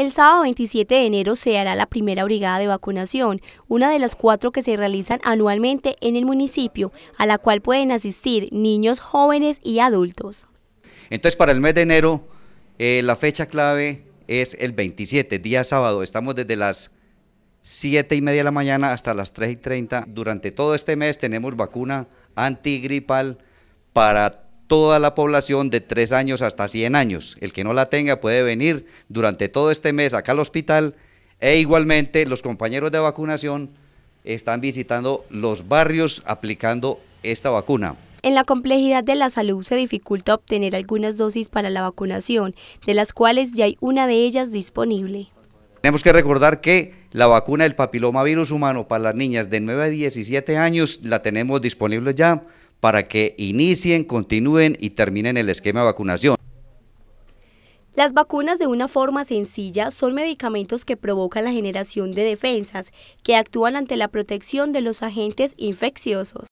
El sábado 27 de enero se hará la primera brigada de vacunación, una de las cuatro que se realizan anualmente en el municipio, a la cual pueden asistir niños, jóvenes y adultos. Entonces para el mes de enero, eh, la fecha clave es el 27, día sábado. Estamos desde las 7 y media de la mañana hasta las 3 y 30. Durante todo este mes tenemos vacuna antigripal para toda la población de 3 años hasta 100 años. El que no la tenga puede venir durante todo este mes acá al hospital e igualmente los compañeros de vacunación están visitando los barrios aplicando esta vacuna. En la complejidad de la salud se dificulta obtener algunas dosis para la vacunación, de las cuales ya hay una de ellas disponible. Tenemos que recordar que la vacuna del papiloma virus humano para las niñas de 9 a 17 años la tenemos disponible ya para que inicien, continúen y terminen el esquema de vacunación. Las vacunas de una forma sencilla son medicamentos que provocan la generación de defensas que actúan ante la protección de los agentes infecciosos.